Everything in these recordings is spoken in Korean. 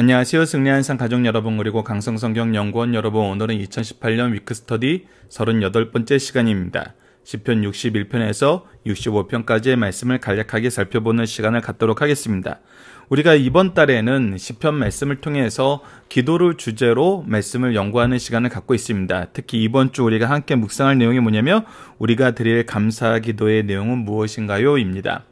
안녕하세요. 승리한 상 가족 여러분 그리고 강성성경 연구원 여러분 오늘은 2018년 위크스터디 38번째 시간입니다. 1 0편 61편에서 65편까지의 말씀을 간략하게 살펴보는 시간을 갖도록 하겠습니다. 우리가 이번 달에는 시편 말씀을 통해서 기도를 주제로 말씀을 연구하는 시간을 갖고 있습니다. 특히 이번 주 우리가 함께 묵상할 내용이 뭐냐면 우리가 드릴 감사 기도의 내용은 무엇인가요? 입니다.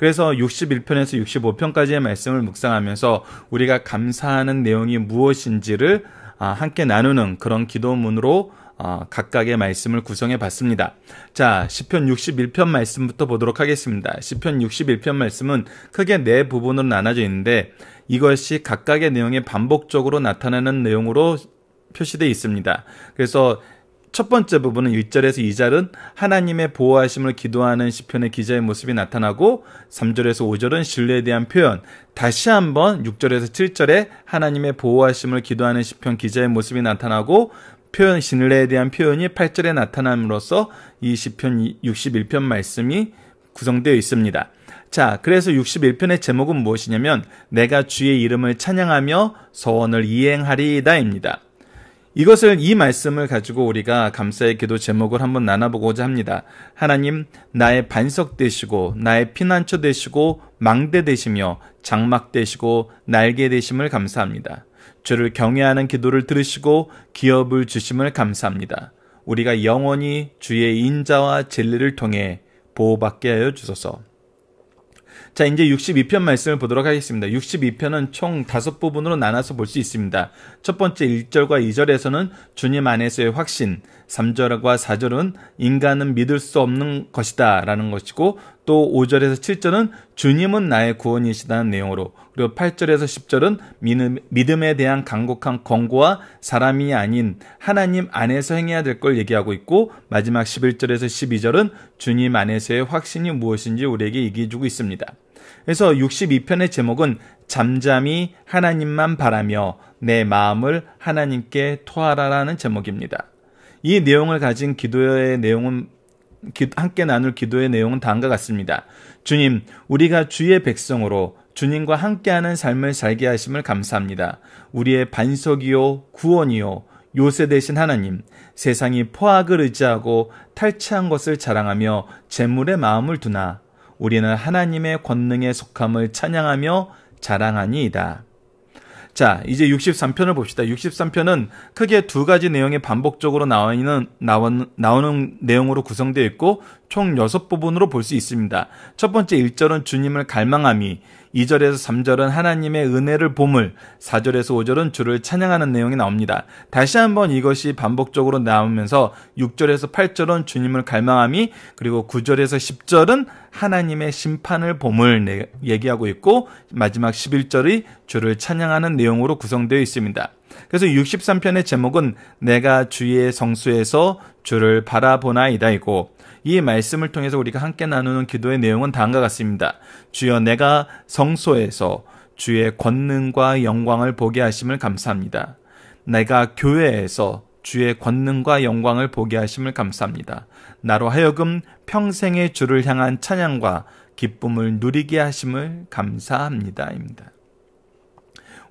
그래서 61편에서 65편까지의 말씀을 묵상하면서 우리가 감사하는 내용이 무엇인지를 아, 함께 나누는 그런 기도문으로 어, 각각의 말씀을 구성해 봤습니다. 자, 10편 61편 말씀부터 보도록 하겠습니다. 10편 61편 말씀은 크게 네 부분으로 나눠져 있는데 이것이 각각의 내용에 반복적으로 나타나는 내용으로 표시되어 있습니다. 그래서 첫 번째 부분은 1절에서 2절은 하나님의 보호하심을 기도하는 시편의 기자의 모습이 나타나고 3절에서 5절은 신뢰에 대한 표현, 다시 한번 6절에서 7절에 하나님의 보호하심을 기도하는 시편 기자의 모습이 나타나고 표현 신뢰에 대한 표현이 8절에 나타남으로써 이 시편 61편 말씀이 구성되어 있습니다. 자, 그래서 61편의 제목은 무엇이냐면 내가 주의 이름을 찬양하며 서원을 이행하리이다입니다. 이것을 이 말씀을 가지고 우리가 감사의 기도 제목을 한번 나눠보고자 합니다. 하나님, 나의 반석 되시고 나의 피난처 되시고 망대 되시며 장막 되시고 날개 되심을 감사합니다. 주를 경외하는 기도를 들으시고 기업을 주심을 감사합니다. 우리가 영원히 주의 인자와 진리를 통해 보호받게 하여 주소서. 자, 이제 62편 말씀을 보도록 하겠습니다. 62편은 총 다섯 부분으로 나눠서 볼 수 있습니다. 첫 번째 1절과 2절에서는 주님 안에서의 확신, 3절과 4절은 인간은 믿을 수 없는 것이다 라는 것이고 또 5절에서 7절은 주님은 나의 구원이시다는 내용으로 그리고 8절에서 10절은 믿음에 대한 강곡한 권고와 사람이 아닌 하나님 안에서 행해야 될 걸 얘기하고 있고 마지막 11절에서 12절은 주님 안에서의 확신이 무엇인지 우리에게 얘기해 주고 있습니다. 그래서 62편의 제목은 잠잠히 하나님만 바라며 내 마음을 하나님께 토하라라는 제목입니다. 이 내용을 가진 기도의 내용은 함께 나눌 기도의 내용은 다음과 같습니다. 주님, 우리가 주의 백성으로 주님과 함께하는 삶을 살게 하심을 감사합니다. 우리의 반석이요, 구원이요, 요새 대신 하나님, 세상이 포악을 의지하고 탈취한 것을 자랑하며 재물의 마음을 두나 우리는 하나님의 권능에 속함을 찬양하며 자랑하니이다. 자, 이제 63편을 봅시다. 63편은 크게 두 가지 내용이 반복적으로 나오는, 나오는, 내용으로 구성되어 있고 총 6부분으로 볼 수 있습니다. 첫 번째 1절은 주님을 갈망함이, 2절에서 3절은 하나님의 은혜를 보물, 4절에서 5절은 주를 찬양하는 내용이 나옵니다. 다시 한번 이것이 반복적으로 나오면서 6절에서 8절은 주님을 갈망함이 그리고 9절에서 10절은 하나님의 심판을 보물 네, 얘기하고 있고 마지막 11절이 주를 찬양하는 내용으로 구성되어 있습니다. 그래서 63편의 제목은 내가 주의 성수에서 주를 바라보나이다이고 이 말씀을 통해서 우리가 함께 나누는 기도의 내용은 다음과 같습니다. 주여 내가 성소에서 주의 권능과 영광을 보게 하심을 감사합니다. 내가 교회에서 주의 권능과 영광을 보게 하심을 감사합니다. 나로 하여금 평생의 주를 향한 찬양과 기쁨을 누리게 하심을 감사합니다. 입니다.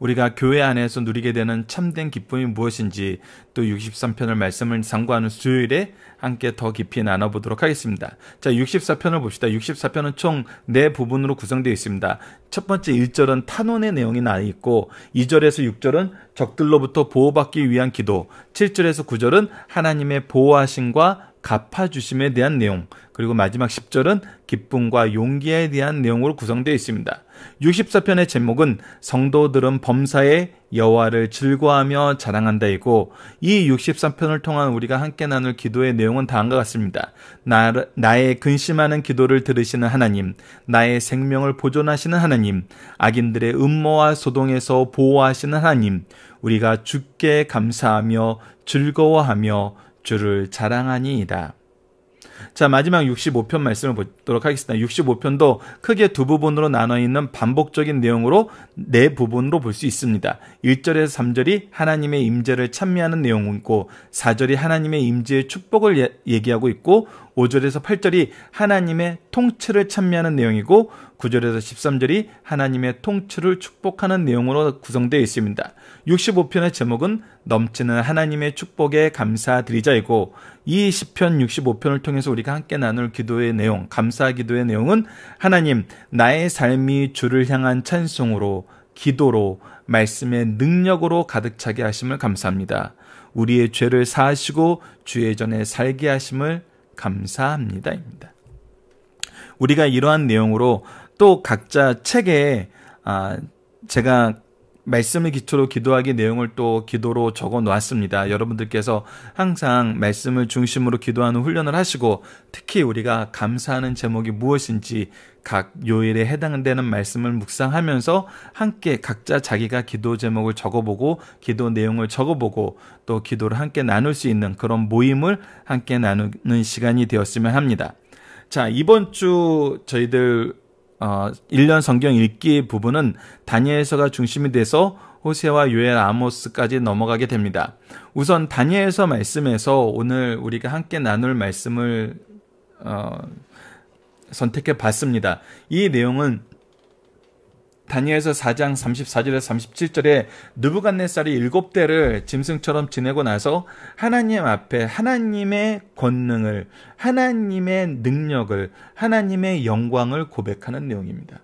우리가 교회 안에서 누리게 되는 참된 기쁨이 무엇인지 또 63편을 말씀을 상고하는 수요일에 함께 더 깊이 나눠보도록 하겠습니다. 자, 64편을 봅시다. 64편은 총 네 부분으로 구성되어 있습니다. 첫 번째 1절은 탄원의 내용이 나 있고 2절에서 6절은 적들로부터 보호받기 위한 기도, 7절에서 9절은 하나님의 보호하심과 갚아주심에 대한 내용, 그리고 마지막 10절은 기쁨과 용기에 대한 내용으로 구성되어 있습니다. 64편의 제목은 성도들은 범사에 여와를 즐거워하며 자랑한다이고 이 63편을 통한 우리가 함께 나눌 기도의 내용은 다음과 같습니다. 나, 나의 근심하는 기도를 들으시는 하나님, 나의 생명을 보존하시는 하나님, 악인들의 음모와 소동에서 보호하시는 하나님, 우리가 주께 감사하며 즐거워하며 주를 자랑하니이다. 자, 마지막 65편 말씀을 보도록 하겠습니다. 65편도 크게 두 부분으로 나눠 있는 반복적인 내용으로 네 부분으로 볼 수 있습니다. 1절에서 3절이 하나님의 임재를 찬미하는 내용이고 4절이 하나님의 임재의 축복을 예, 얘기하고 있고 5절에서 8절이 하나님의 통치를 찬미하는 내용이고 9절에서 13절이 하나님의 통치를 축복하는 내용으로 구성되어 있습니다. 65편의 제목은 넘치는 하나님의 축복에 감사드리자이고 이0편 65편을 통해서 우리가 함께 나눌 기도의 내용, 감사 기도의 내용은 하나님 나의 삶이 주를 향한 찬송으로 기도로 말씀의 능력으로 가득 차게 하심을 감사합니다. 우리의 죄를 사하시고 주의 전에 살게 하심을 감사합니다입니다. 우리가 이러한 내용으로 또 각자 책에 아, 제가 말씀을 기초로 기도하기 내용을 또 기도로 적어 놓았습니다. 여러분들께서 항상 말씀을 중심으로 기도하는 훈련을 하시고 특히 우리가 감사하는 제목이 무엇인지 각 요일에 해당되는 말씀을 묵상하면서 함께 각자 자기가 기도 제목을 적어보고 기도 내용을 적어보고 또 기도를 함께 나눌 수 있는 그런 모임을 함께 나누는 시간이 되었으면 합니다. 자, 이번 주 저희들 어, 1년 성경 읽기 부분은 다니엘서가 중심이 돼서 호세와 요엘 아모스까지 넘어가게 됩니다. 우선 다니엘서 말씀에서 오늘 우리가 함께 나눌 말씀을 어, 선택해 봤습니다. 이 내용은 다니엘서 4장 34절에서 37절에 느부갓네살이 일곱 대를 짐승처럼 지내고 나서 하나님 앞에 하나님의 권능을 하나님의 능력을 하나님의 영광을 고백하는 내용입니다.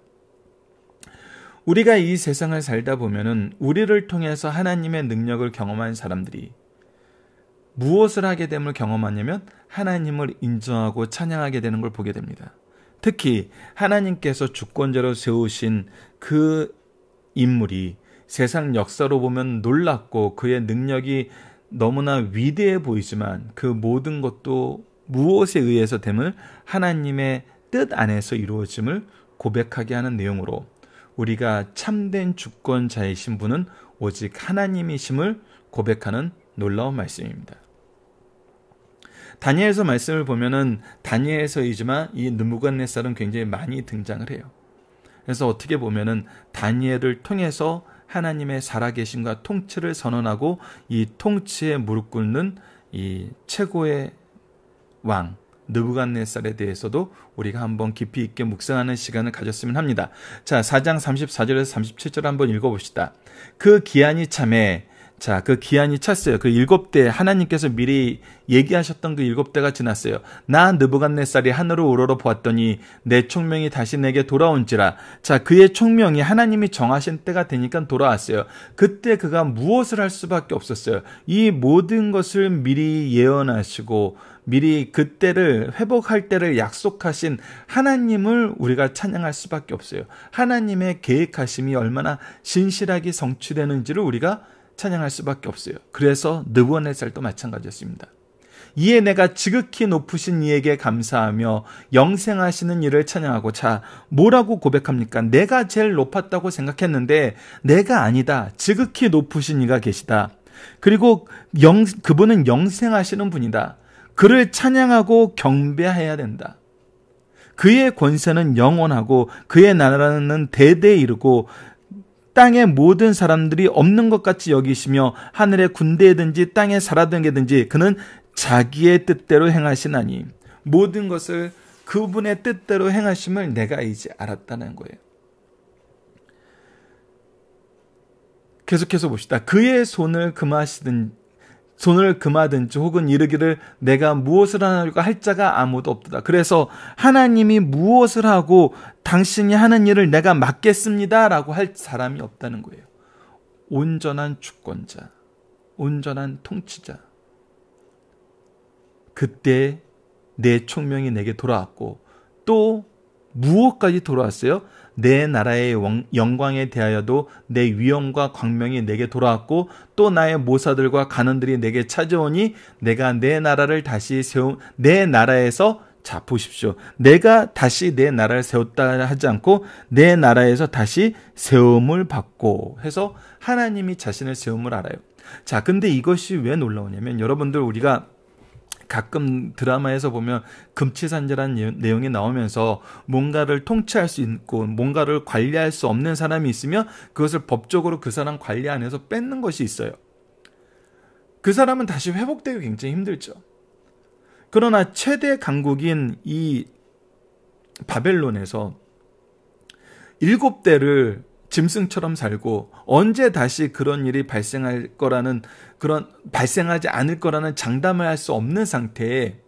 우리가 이 세상을 살다 보면은 우리를 통해서 하나님의 능력을 경험한 사람들이 무엇을 하게 됨을 경험하냐면 하나님을 인정하고 찬양하게 되는 걸 보게 됩니다. 특히 하나님께서 주권자로 세우신 그 인물이 세상 역사로 보면 놀랍고 그의 능력이 너무나 위대해 보이지만 그 모든 것도 무엇에 의해서 됨을 하나님의 뜻 안에서 이루어짐을 고백하게 하는 내용으로 우리가 참된 주권자이신 분은 오직 하나님이심을 고백하는 놀라운 말씀입니다. 다니엘서 말씀을 보면은 다니엘서이지만 이 느무갓네살은 굉장히 많이 등장을 해요. 그래서 어떻게 보면은 다니엘을 통해서 하나님의 살아계심과 통치를 선언하고 이 통치에 무릎 꿇는 이 최고의 왕 느부갓네살에 대해서도 우리가 한번 깊이 있게 묵상하는 시간을 가졌으면 합니다. 자, 4장 34절에서 37절 한번 읽어 봅시다. 그 기한이 참에 자, 그 기한이 찼어요. 그 일곱 대 하나님께서 미리 얘기하셨던 그 일곱 대가 지났어요. 나 느부갓네살이 하늘을 우러러 보았더니 내 총명이 다시 내게 돌아온지라. 자, 그의 총명이 하나님이 정하신 때가 되니까 돌아왔어요. 그때 그가 무엇을 할 수밖에 없었어요. 이 모든 것을 미리 예언하시고 미리 그때를 회복할 때를 약속하신 하나님을 우리가 찬양할 수밖에 없어요. 하나님의 계획하심이 얼마나 진실하게 성취되는지를 우리가 찬양할 수밖에 없어요. 그래서 느부갓네살도 마찬가지였습니다. 이에 내가 지극히 높으신 이에게 감사하며 영생하시는 이를 찬양하고 자 뭐라고 고백합니까? 내가 제일 높았다고 생각했는데 내가 아니다. 지극히 높으신 이가 계시다. 그리고 영, 그분은 영생하시는 분이다. 그를 찬양하고 경배해야 된다. 그의 권세는 영원하고 그의 나라는 대대 이르고 땅의 모든 사람들이 없는 것 같이 여기시며 하늘의 군대든지 땅에 살아든게든지 그는 자기의 뜻대로 행하시나니 모든 것을 그분의 뜻대로 행하심을 내가 이제 알았다는 거예요. 계속해서 봅시다. 그의 손을 금하시든 손을 금하든지 혹은 이르기를 내가 무엇을 하나니까 할 자가 아무도 없도다. 그래서 하나님이 무엇을 하고 당신이 하는 일을 내가 맡겠습니다라고 할 사람이 없다는 거예요. 온전한 주권자, 온전한 통치자. 그때 내 총명이 내게 돌아왔고 또 무엇까지 돌아왔어요? 내 나라의 영광에 대하여도 내 위엄과 광명이 내게 돌아왔고 또 나의 모사들과 간원들이 내게 찾아오니 내가 내 나라를 다시 세운 내 나라에서 자 보십시오. 내가 다시 내 나라를 세웠다 하지 않고 내 나라에서 다시 세움을 받고 해서 하나님이 자신을 세움을 알아요. 자, 근데 이것이 왜 놀라우냐면 여러분들 우리가 가끔 드라마에서 보면 금치산자라는 예, 내용이 나오면서 뭔가를 통치할 수 있고 뭔가를 관리할 수 없는 사람이 있으면 그것을 법적으로 그 사람 관리 안에서 뺏는 것이 있어요. 그 사람은 다시 회복되기 굉장히 힘들죠. 그러나 최대 강국인 이 바벨론에서 일곱 대를 짐승처럼 살고 언제 다시 그런 일이 발생할 거라는 그런 발생하지 않을 거라는 장담을 할 수 없는 상태에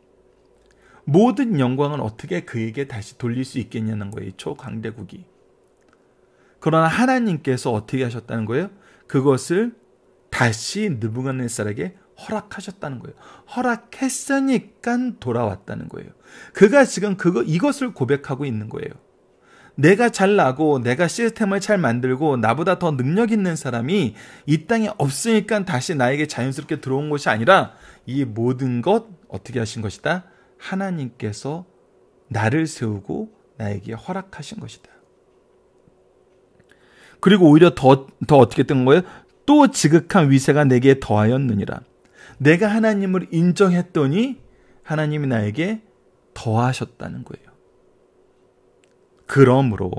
모든 영광은 어떻게 그에게 다시 돌릴 수 있겠냐는 거예요. 초강대국이. 그러나 하나님께서 어떻게 하셨다는 거예요? 그것을 다시 느부갓네살에게 허락하셨다는 거예요. 허락했으니까 돌아왔다는 거예요. 그가 지금 그거 이것을 고백하고 있는 거예요. 내가 잘 나고 내가 시스템을 잘 만들고 나보다 더 능력 있는 사람이 이 땅에 없으니까 다시 나에게 자연스럽게 들어온 것이 아니라 이 모든 것 어떻게 하신 것이다? 하나님께서 나를 세우고 나에게 허락하신 것이다. 그리고 오히려 더, 더 어떻게 된 거예요? 또 지극한 위세가 내게 더하였느니라. 내가 하나님을 인정했더니 하나님이 나에게 더하셨다는 거예요. 그러므로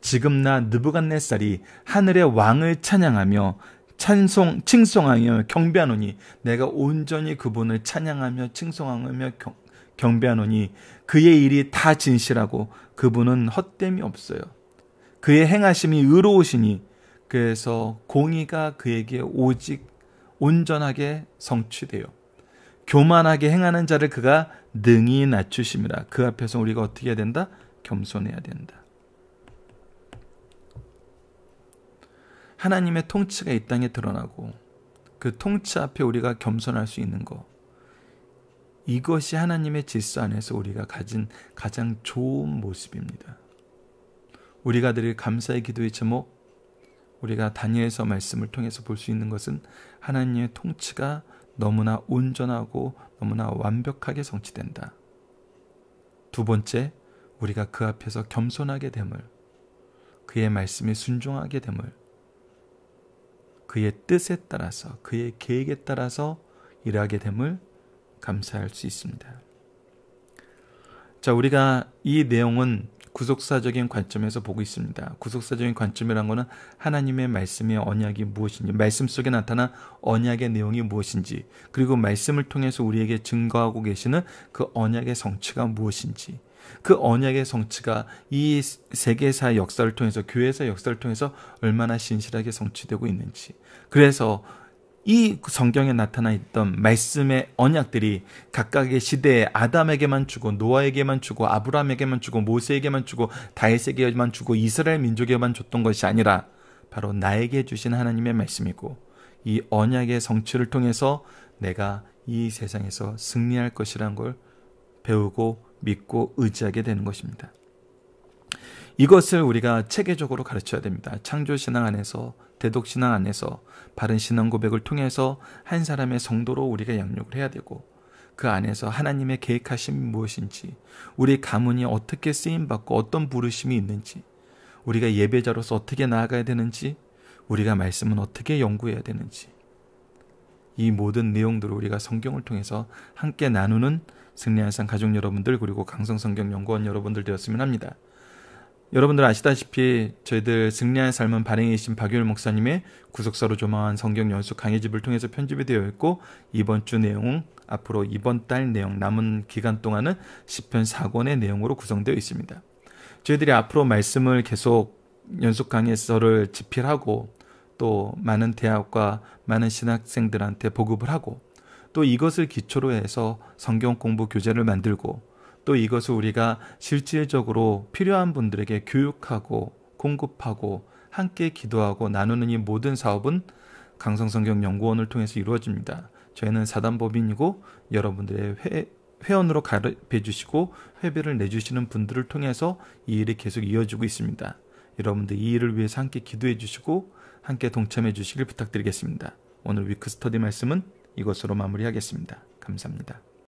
지금 나 느부갓네살이 하늘의 왕을 찬양하며 찬송 칭송하며 경배하노니 내가 온전히 그분을 찬양하며 칭송하며 경, 경배하노니 그의 일이 다 진실하고 그분은 헛됨이 없어요. 그의 행하심이 의로우시니 그래서 공의가 그에게 오직 온전하게 성취되요 교만하게 행하는 자를 그가 능히 낮추심이라. 그 앞에서 우리가 어떻게 해야 된다? 겸손해야 된다. 하나님의 통치가 이 땅에 드러나고 그 통치 앞에 우리가 겸손할 수 있는 것. 이것이 하나님의 질서 안에서 우리가 가진 가장 좋은 모습입니다. 우리가 드릴 감사의 기도의 제목, 우리가 다니엘서 말씀을 통해서 볼 수 있는 것은 하나님의 통치가 너무나 온전하고 너무나 완벽하게 성취된다. 두 번째, 우리가 그 앞에서 겸손하게 됨을 그의 말씀에 순종하게 됨을 그의 뜻에 따라서 그의 계획에 따라서 일하게 됨을 감사할 수 있습니다. 자, 우리가 이 내용은 구속사적인 관점에서 보고 있습니다. 구속사적인 관점이란 것은 하나님의 말씀의 언약이 무엇인지, 말씀 속에 나타난 언약의 내용이 무엇인지, 그리고 말씀을 통해서 우리에게 증거하고 계시는 그 언약의 성취가 무엇인지, 그 언약의 성취가 이세계사 역사를 통해서 교회사의 역사를 통해서 얼마나 신실하게 성취되고 있는지 그래서 이 성경에 나타나 있던 말씀의 언약들이 각각의 시대에 아담에게만 주고 노아에게만 주고 아브라함에게만 주고 모세에게만 주고 다윗에게만 주고 이스라엘 민족에게만 줬던 것이 아니라 바로 나에게 주신 하나님의 말씀이고 이 언약의 성취를 통해서 내가 이 세상에서 승리할 것이란 걸 배우고 믿고 의지하게 되는 것입니다. 이것을 우리가 체계적으로 가르쳐야 됩니다. 창조신앙 안에서, 대독신앙 안에서, 바른 신앙 고백을 통해서 한 사람의 성도로 우리가 양육을 해야 되고, 그 안에서 하나님의 계획하심 무엇인지, 우리 가문이 어떻게 쓰임받고 어떤 부르심이 있는지, 우리가 예배자로서 어떻게 나아가야 되는지, 우리가 말씀은 어떻게 연구해야 되는지, 이 모든 내용들을 우리가 성경을 통해서 함께 나누는 승리한 상 가족 여러분들 그리고 강성성경 연구원 여러분들 되었으면 합니다. 여러분들 아시다시피 저희들 승리한 삶은 발행이신 박효일 목사님의 구속사로 조망한 성경 연수 강의집을 통해서 편집이 되어 있고 이번 주 내용 은 앞으로 이번 달 내용 남은 기간 동안은 10편 4권의 내용으로 구성되어 있습니다. 저희들이 앞으로 말씀을 계속 연속 강의서를 집필하고 또 많은 대학과 많은 신학생들한테 보급을 하고 또 이것을 기초로 해서 성경 공부 교재를 만들고 또 이것을 우리가 실질적으로 필요한 분들에게 교육하고 공급하고 함께 기도하고 나누는 이 모든 사업은 강성성경연구원을 통해서 이루어집니다. 저희는 사단법인이고 여러분들의 회, 회원으로 가입해 주시고 회비를 내주시는 분들을 통해서 이 일이 계속 이어지고 있습니다. 여러분들 이 일을 위해서 함께 기도해 주시고 함께 동참해 주시길 부탁드리겠습니다. 오늘 위크스터디 말씀은 이것으로 마무리하겠습니다. 감사합니다.